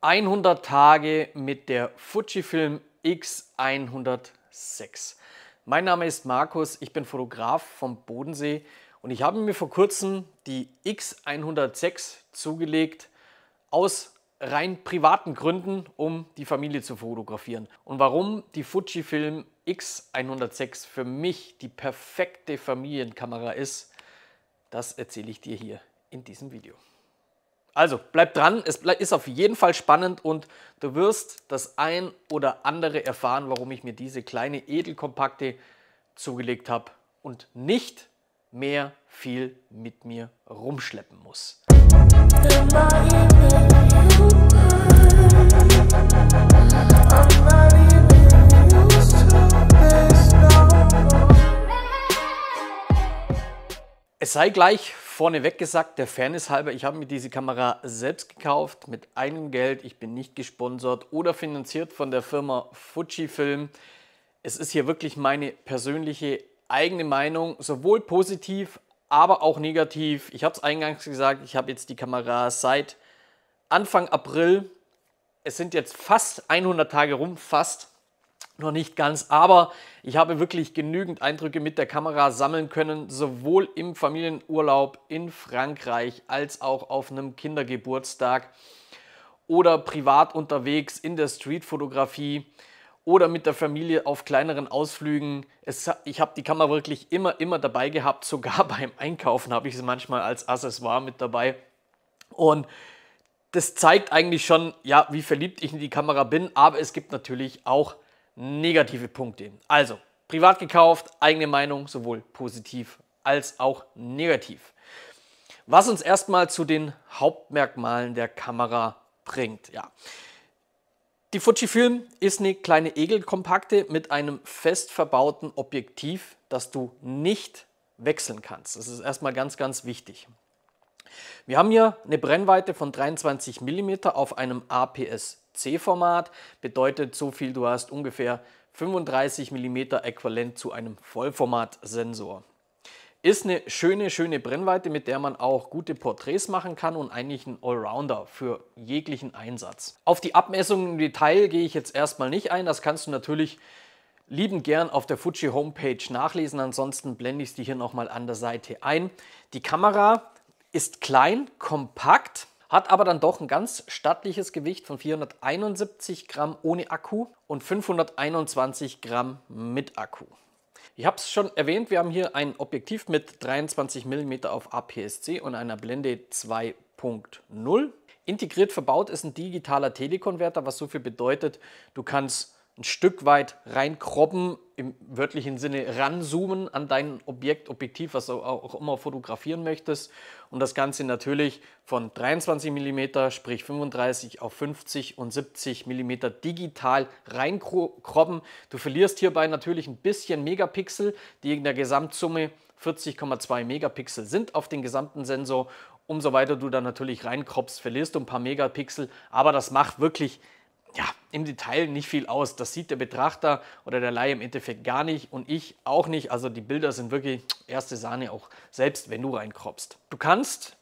100 Tage mit der Fujifilm X106. Mein Name ist Markus, ich bin Fotograf vom Bodensee und ich habe mir vor kurzem die X106 zugelegt aus rein privaten Gründen, um die Familie zu fotografieren. Und warum die Fujifilm X106 für mich die perfekte Familienkamera ist, das erzähle ich dir hier in diesem Video. Also bleib dran, es ist auf jeden Fall spannend und du wirst das ein oder andere erfahren, warum ich mir diese kleine Edelkompakte zugelegt habe und nicht mehr viel mit mir rumschleppen muss. Es sei gleich Vorneweg gesagt, der Fairness halber, ich habe mir diese Kamera selbst gekauft mit eigenem Geld. Ich bin nicht gesponsert oder finanziert von der Firma Fujifilm. Es ist hier wirklich meine persönliche eigene Meinung, sowohl positiv, aber auch negativ. Ich habe es eingangs gesagt, ich habe jetzt die Kamera seit Anfang April. Es sind jetzt fast 100 Tage rum, fast noch nicht ganz, aber ich habe wirklich genügend Eindrücke mit der Kamera sammeln können, sowohl im Familienurlaub in Frankreich als auch auf einem Kindergeburtstag oder privat unterwegs in der Streetfotografie oder mit der Familie auf kleineren Ausflügen. Es, ich habe die Kamera wirklich immer, immer dabei gehabt, sogar beim Einkaufen habe ich sie manchmal als Accessoire mit dabei und das zeigt eigentlich schon, ja, wie verliebt ich in die Kamera bin, aber es gibt natürlich auch negative Punkte. Also, privat gekauft, eigene Meinung, sowohl positiv als auch negativ. Was uns erstmal zu den Hauptmerkmalen der Kamera bringt. Ja. Die Fujifilm ist eine kleine Egelkompakte mit einem fest verbauten Objektiv, das du nicht wechseln kannst. Das ist erstmal ganz, ganz wichtig. Wir haben hier eine Brennweite von 23 mm auf einem APS-C-Format. Bedeutet so viel, du hast ungefähr 35 mm äquivalent zu einem Vollformat-Sensor. Ist eine schöne, schöne Brennweite, mit der man auch gute Porträts machen kann und eigentlich ein Allrounder für jeglichen Einsatz. Auf die Abmessungen im Detail gehe ich jetzt erstmal nicht ein. Das kannst du natürlich lieben gern auf der Fuji Homepage nachlesen. Ansonsten blende ich es dir hier nochmal an der Seite ein. Die Kamera ist klein, kompakt, hat aber dann doch ein ganz stattliches Gewicht von 471 Gramm ohne Akku und 521 Gramm mit Akku. Ich habe es schon erwähnt, wir haben hier ein Objektiv mit 23 mm auf APS-C und einer Blende 2.0. Integriert verbaut ist ein digitaler Telekonverter, was so viel bedeutet, du kannst ein Stück weit reinkroppen, im wörtlichen Sinne ranzoomen an dein Objekt, Objektiv, was du auch immer fotografieren möchtest. Und das Ganze natürlich von 23 mm, sprich 35 auf 50 und 70 mm digital reinkroppen. Du verlierst hierbei natürlich ein bisschen Megapixel, die in der Gesamtsumme 40,2 Megapixel sind auf dem gesamten Sensor. Umso weiter du dann natürlich reinkroppst, verlierst du ein paar Megapixel, aber das macht wirklich ja, im Detail nicht viel aus. Das sieht der Betrachter oder der Laie im Endeffekt gar nicht und ich auch nicht. Also die Bilder sind wirklich erste Sahne auch selbst, wenn du reinkroppst. Du kannst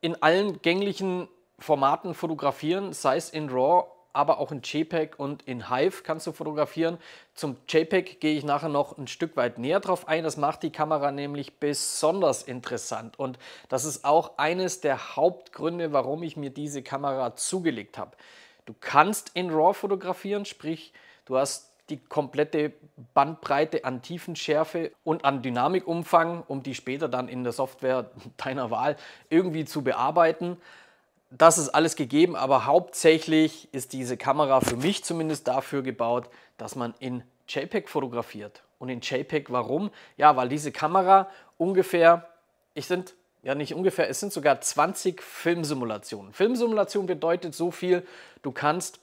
in allen gänglichen Formaten fotografieren, sei es in RAW, aber auch in JPEG und in Hive kannst du fotografieren. Zum JPEG gehe ich nachher noch ein Stück weit näher drauf ein. Das macht die Kamera nämlich besonders interessant und das ist auch eines der Hauptgründe, warum ich mir diese Kamera zugelegt habe. Du kannst in RAW fotografieren, sprich, du hast die komplette Bandbreite an Tiefenschärfe und an Dynamikumfang, um die später dann in der Software deiner Wahl irgendwie zu bearbeiten. Das ist alles gegeben, aber hauptsächlich ist diese Kamera für mich zumindest dafür gebaut, dass man in JPEG fotografiert. Und in JPEG warum? Ja, weil diese Kamera ungefähr, ich sind ja nicht ungefähr, es sind sogar 20 Filmsimulationen. Filmsimulation bedeutet so viel, du kannst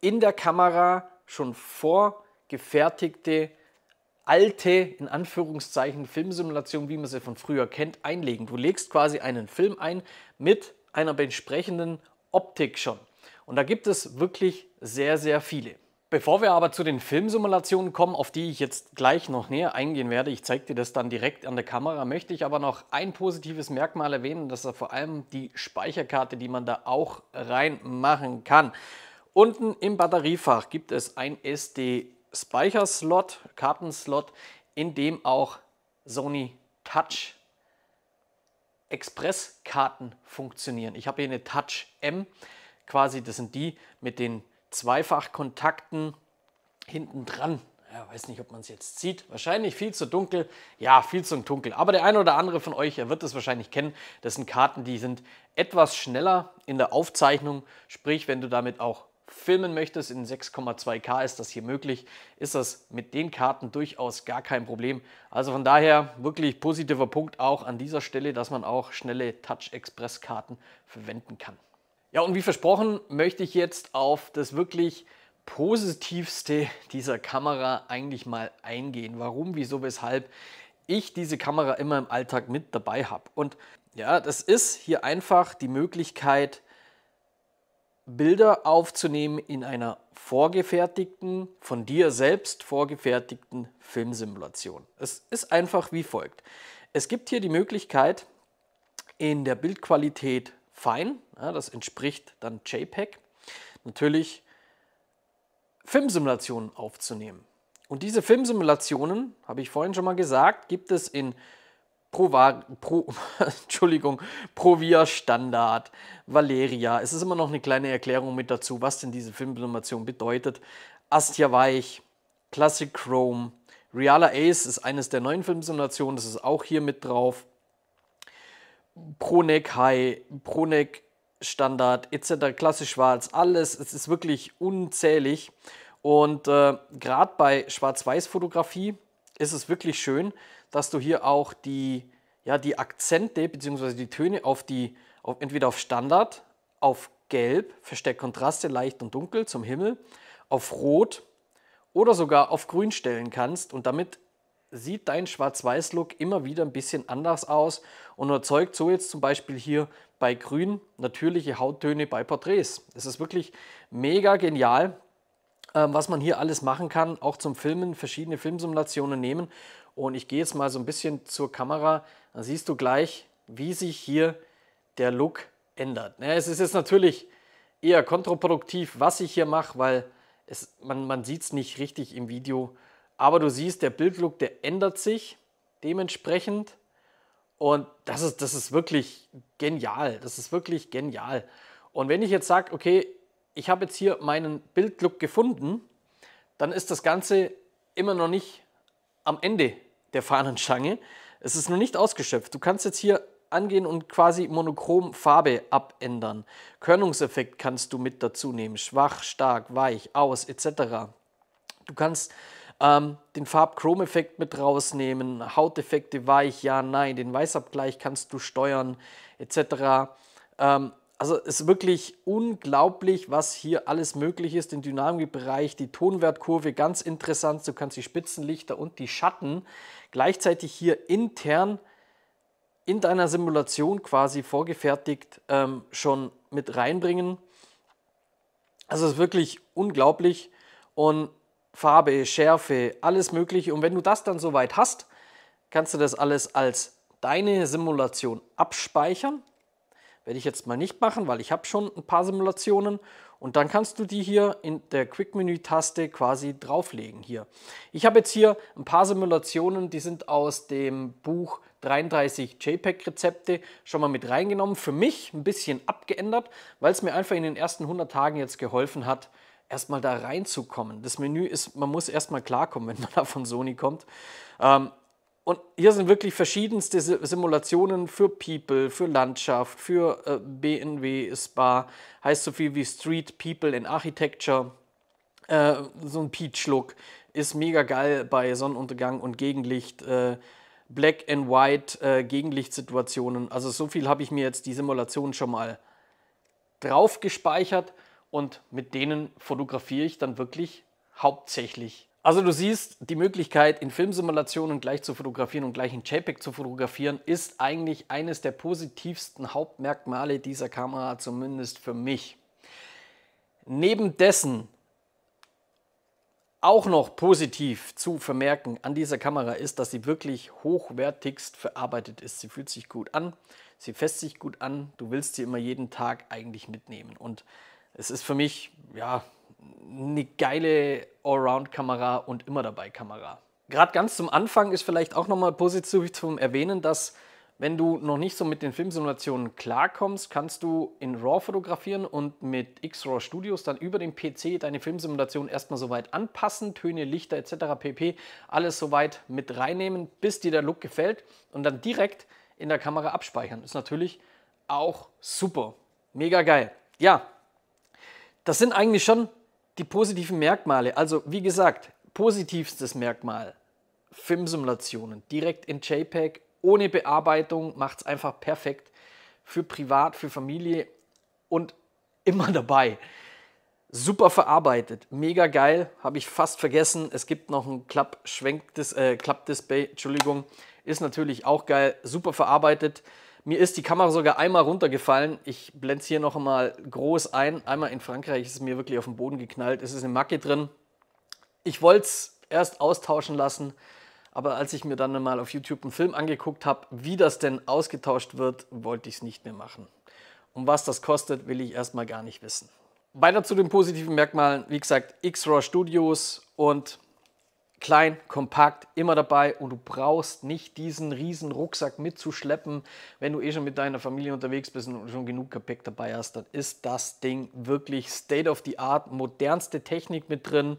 in der Kamera schon vorgefertigte alte, in Anführungszeichen, Filmsimulationen, wie man sie von früher kennt, einlegen. Du legst quasi einen Film ein mit einer entsprechenden Optik schon. Und da gibt es wirklich sehr, sehr viele. Bevor wir aber zu den Filmsimulationen kommen, auf die ich jetzt gleich noch näher eingehen werde, ich zeige dir das dann direkt an der Kamera, möchte ich aber noch ein positives Merkmal erwähnen, das ist vor allem die Speicherkarte, die man da auch reinmachen kann. Unten im Batteriefach gibt es ein SD-Speicherslot, Kartenslot, in dem auch Sony Touch Express-Karten funktionieren. Ich habe hier eine Touch M, quasi das sind die mit den Zweifachkontakten hinten dran. Ja, weiß nicht, ob man es jetzt sieht. Wahrscheinlich viel zu dunkel. Ja, viel zu dunkel. Aber der ein oder andere von euch, er wird es wahrscheinlich kennen. Das sind Karten, die sind etwas schneller in der Aufzeichnung. Sprich, wenn du damit auch filmen möchtest, in 6,2K ist das hier möglich, ist das mit den Karten durchaus gar kein Problem. Also von daher wirklich positiver Punkt auch an dieser Stelle, dass man auch schnelle Touch-Express-Karten verwenden kann. Ja, und wie versprochen möchte ich jetzt auf das wirklich positivste dieser Kamera eigentlich mal eingehen. Warum, wieso, weshalb ich diese Kamera immer im Alltag mit dabei habe. Und ja, das ist hier einfach die Möglichkeit, Bilder aufzunehmen in einer vorgefertigten, von dir selbst vorgefertigten Filmsimulation. Es ist einfach wie folgt. Es gibt hier die Möglichkeit, in der Bildqualität fein. Ja, das entspricht dann JPEG. Natürlich Filmsimulationen aufzunehmen. Und diese Filmsimulationen, habe ich vorhin schon mal gesagt, gibt es in Provar Pro, Entschuldigung, Provia Standard, Valeria. Es ist immer noch eine kleine Erklärung mit dazu, was denn diese Filmsimulation bedeutet. Astia Weich, Classic Chrome, Reala Ace ist eines der neuen Filmsimulationen, das ist auch hier mit drauf. Proneck High, Proneck Standard etc. klassisch schwarz, alles, es ist wirklich unzählig. Und äh, gerade bei Schwarz-Weiß-Fotografie ist es wirklich schön, dass du hier auch die, ja, die Akzente bzw. die Töne auf die, auf, entweder auf Standard, auf Gelb, versteckt Kontraste leicht und dunkel zum Himmel, auf Rot oder sogar auf Grün stellen kannst und damit sieht dein Schwarz-Weiß-Look immer wieder ein bisschen anders aus und erzeugt so jetzt zum Beispiel hier bei Grün natürliche Hauttöne bei Porträts. Es ist wirklich mega genial, ähm, was man hier alles machen kann, auch zum Filmen, verschiedene Filmsimulationen nehmen. Und ich gehe jetzt mal so ein bisschen zur Kamera, dann siehst du gleich, wie sich hier der Look ändert. Es ist jetzt natürlich eher kontraproduktiv, was ich hier mache, weil es, man, man sieht es nicht richtig im Video aber du siehst, der Bildlook, der ändert sich dementsprechend. Und das ist, das ist wirklich genial. Das ist wirklich genial. Und wenn ich jetzt sage, okay, ich habe jetzt hier meinen Bildlook gefunden, dann ist das Ganze immer noch nicht am Ende der Fahnenstange. Es ist noch nicht ausgeschöpft. Du kannst jetzt hier angehen und quasi monochrom Farbe abändern. Körnungseffekt kannst du mit dazu nehmen. Schwach, stark, weich, aus etc. Du kannst ähm, den Farb-Chrome-Effekt mit rausnehmen, Hauteffekte weich, ja, nein, den Weißabgleich kannst du steuern, etc. Ähm, also ist wirklich unglaublich, was hier alles möglich ist. Den Dynamikbereich, die Tonwertkurve, ganz interessant. Du kannst die Spitzenlichter und die Schatten gleichzeitig hier intern in deiner Simulation quasi vorgefertigt ähm, schon mit reinbringen. Also ist wirklich unglaublich und Farbe, Schärfe, alles mögliche. Und wenn du das dann soweit hast, kannst du das alles als deine Simulation abspeichern. Werde ich jetzt mal nicht machen, weil ich habe schon ein paar Simulationen. Und dann kannst du die hier in der Quick-Menü-Taste quasi drauflegen hier. Ich habe jetzt hier ein paar Simulationen, die sind aus dem Buch 33 JPEG-Rezepte schon mal mit reingenommen. Für mich ein bisschen abgeändert, weil es mir einfach in den ersten 100 Tagen jetzt geholfen hat, erstmal da reinzukommen. Das Menü ist, man muss erstmal klarkommen, wenn man da von Sony kommt. Ähm, und hier sind wirklich verschiedenste Simulationen für People, für Landschaft, für äh, BNW, Spa, heißt so viel wie Street People in Architecture. Äh, so ein Peach-Look ist mega geil bei Sonnenuntergang und Gegenlicht. Äh, Black and White äh, Gegenlichtsituationen. Also so viel habe ich mir jetzt die Simulation schon mal drauf gespeichert und mit denen fotografiere ich dann wirklich hauptsächlich. Also du siehst, die Möglichkeit in Filmsimulationen gleich zu fotografieren und gleich in JPEG zu fotografieren, ist eigentlich eines der positivsten Hauptmerkmale dieser Kamera, zumindest für mich. Neben dessen auch noch positiv zu vermerken an dieser Kamera ist, dass sie wirklich hochwertigst verarbeitet ist. Sie fühlt sich gut an, sie fässt sich gut an, du willst sie immer jeden Tag eigentlich mitnehmen und es ist für mich, ja, eine geile Allround-Kamera und immer dabei Kamera. Gerade ganz zum Anfang ist vielleicht auch nochmal positiv zum Erwähnen, dass wenn du noch nicht so mit den Filmsimulationen klarkommst, kannst du in RAW fotografieren und mit X-RAW Studios dann über den PC deine Filmsimulation erstmal soweit anpassen, Töne, Lichter etc. pp. alles soweit mit reinnehmen, bis dir der Look gefällt und dann direkt in der Kamera abspeichern. Ist natürlich auch super. Mega geil. Ja, das sind eigentlich schon die positiven Merkmale. Also wie gesagt, positivstes Merkmal, Filmsimulationen, direkt in JPEG, ohne Bearbeitung, macht es einfach perfekt für Privat, für Familie und immer dabei. Super verarbeitet, mega geil, habe ich fast vergessen. Es gibt noch ein Klapp-Schwenk, äh, Entschuldigung, ist natürlich auch geil, super verarbeitet. Mir ist die Kamera sogar einmal runtergefallen. Ich blende es hier noch einmal groß ein. Einmal in Frankreich ist es mir wirklich auf den Boden geknallt. Es ist eine Macke drin. Ich wollte es erst austauschen lassen, aber als ich mir dann mal auf YouTube einen Film angeguckt habe, wie das denn ausgetauscht wird, wollte ich es nicht mehr machen. Und was das kostet, will ich erstmal gar nicht wissen. Weiter zu den positiven Merkmalen. Wie gesagt, X-Raw Studios und klein, kompakt, immer dabei und du brauchst nicht diesen riesen Rucksack mitzuschleppen. Wenn du eh schon mit deiner Familie unterwegs bist und schon genug Gepäck dabei hast, dann ist das Ding wirklich state of the art, modernste Technik mit drin.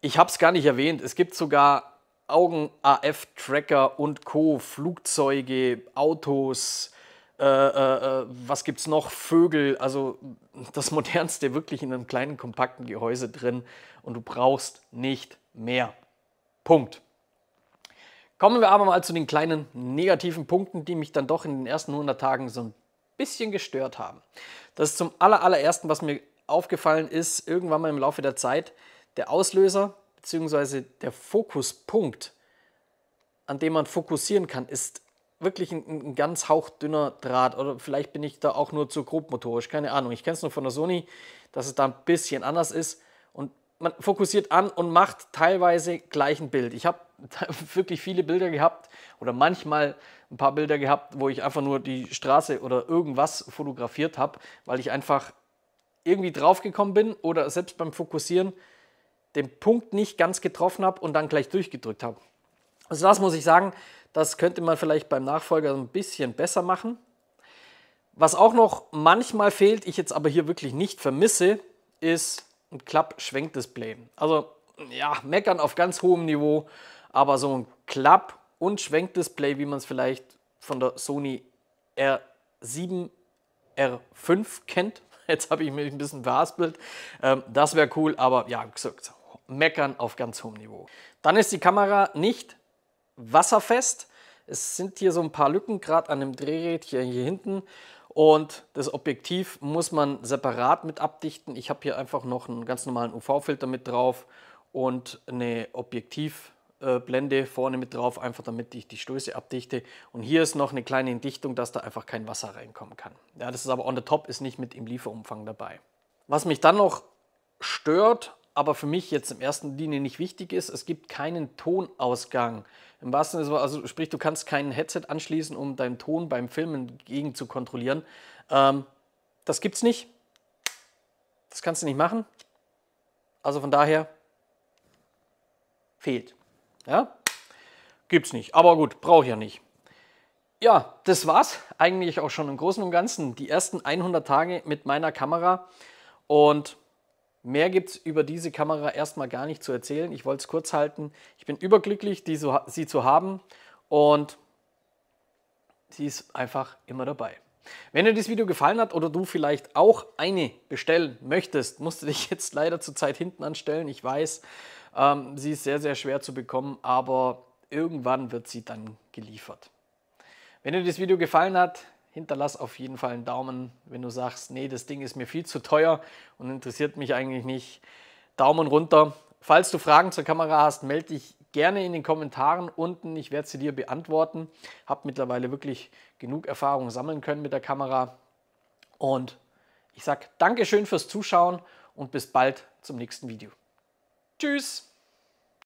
Ich habe es gar nicht erwähnt, es gibt sogar Augen AF Tracker und Co, Flugzeuge, Autos, äh, äh, äh, was gibt's noch? Vögel, also das modernste wirklich in einem kleinen kompakten Gehäuse drin und du brauchst nicht mehr. Punkt. Kommen wir aber mal zu den kleinen negativen Punkten, die mich dann doch in den ersten 100 Tagen so ein bisschen gestört haben. Das ist zum allerersten, was mir aufgefallen ist, irgendwann mal im Laufe der Zeit, der Auslöser bzw. der Fokuspunkt, an dem man fokussieren kann, ist wirklich ein, ein, ganz hauchdünner Draht. Oder vielleicht bin ich da auch nur zu grob motorisch, keine Ahnung. Ich kenne es nur von der Sony, dass es da ein bisschen anders ist man fokussiert an und macht teilweise gleich ein Bild. Ich habe wirklich viele Bilder gehabt oder manchmal ein paar Bilder gehabt, wo ich einfach nur die Straße oder irgendwas fotografiert habe, weil ich einfach irgendwie draufgekommen bin oder selbst beim Fokussieren den Punkt nicht ganz getroffen habe und dann gleich durchgedrückt habe. Also das muss ich sagen, das könnte man vielleicht beim Nachfolger ein bisschen besser machen. Was auch noch manchmal fehlt, ich jetzt aber hier wirklich nicht vermisse, ist ein Klapp-Schwenkdisplay. Also ja, meckern auf ganz hohem Niveau, aber so ein Klapp- und Schwenkdisplay, wie man es vielleicht von der Sony R7 R5 kennt. Jetzt habe ich mich ein bisschen verhaspelt. Ähm, das wäre cool, aber ja, meckern auf ganz hohem Niveau. Dann ist die Kamera nicht wasserfest. Es sind hier so ein paar Lücken, gerade an dem Drehrädchen hier hinten. Und das Objektiv muss man separat mit abdichten. Ich habe hier einfach noch einen ganz normalen UV-Filter mit drauf und eine Objektivblende vorne mit drauf, einfach damit ich die Stöße abdichte. Und hier ist noch eine kleine Entdichtung, dass da einfach kein Wasser reinkommen kann. Ja, das ist aber on the top, ist nicht mit im Lieferumfang dabei. Was mich dann noch stört aber für mich jetzt im ersten Linie nicht wichtig ist. Es gibt keinen Tonausgang. Im wahrsten Sinne, also sprich, du kannst kein Headset anschließen, um deinen Ton beim Filmen gegen zu kontrollieren. Ähm, das gibt's nicht. Das kannst du nicht machen. Also von daher fehlt. Ja? Gibt's nicht. Aber gut, brauche ich ja nicht. Ja, das war's eigentlich auch schon im Großen und Ganzen. Die ersten 100 Tage mit meiner Kamera und Mehr gibt es über diese Kamera erstmal gar nicht zu erzählen. Ich wollte es kurz halten. Ich bin überglücklich, die so, sie zu haben und sie ist einfach immer dabei. Wenn dir das Video gefallen hat oder du vielleicht auch eine bestellen möchtest, musst du dich jetzt leider zur Zeit hinten anstellen. Ich weiß, ähm, sie ist sehr, sehr schwer zu bekommen, aber irgendwann wird sie dann geliefert. Wenn dir das Video gefallen hat, hinterlass auf jeden Fall einen Daumen, wenn du sagst, nee, das Ding ist mir viel zu teuer und interessiert mich eigentlich nicht. Daumen runter. Falls du Fragen zur Kamera hast, melde dich gerne in den Kommentaren unten. Ich werde sie dir beantworten. Habe mittlerweile wirklich genug Erfahrung sammeln können mit der Kamera. Und ich sage Dankeschön fürs Zuschauen und bis bald zum nächsten Video. Tschüss!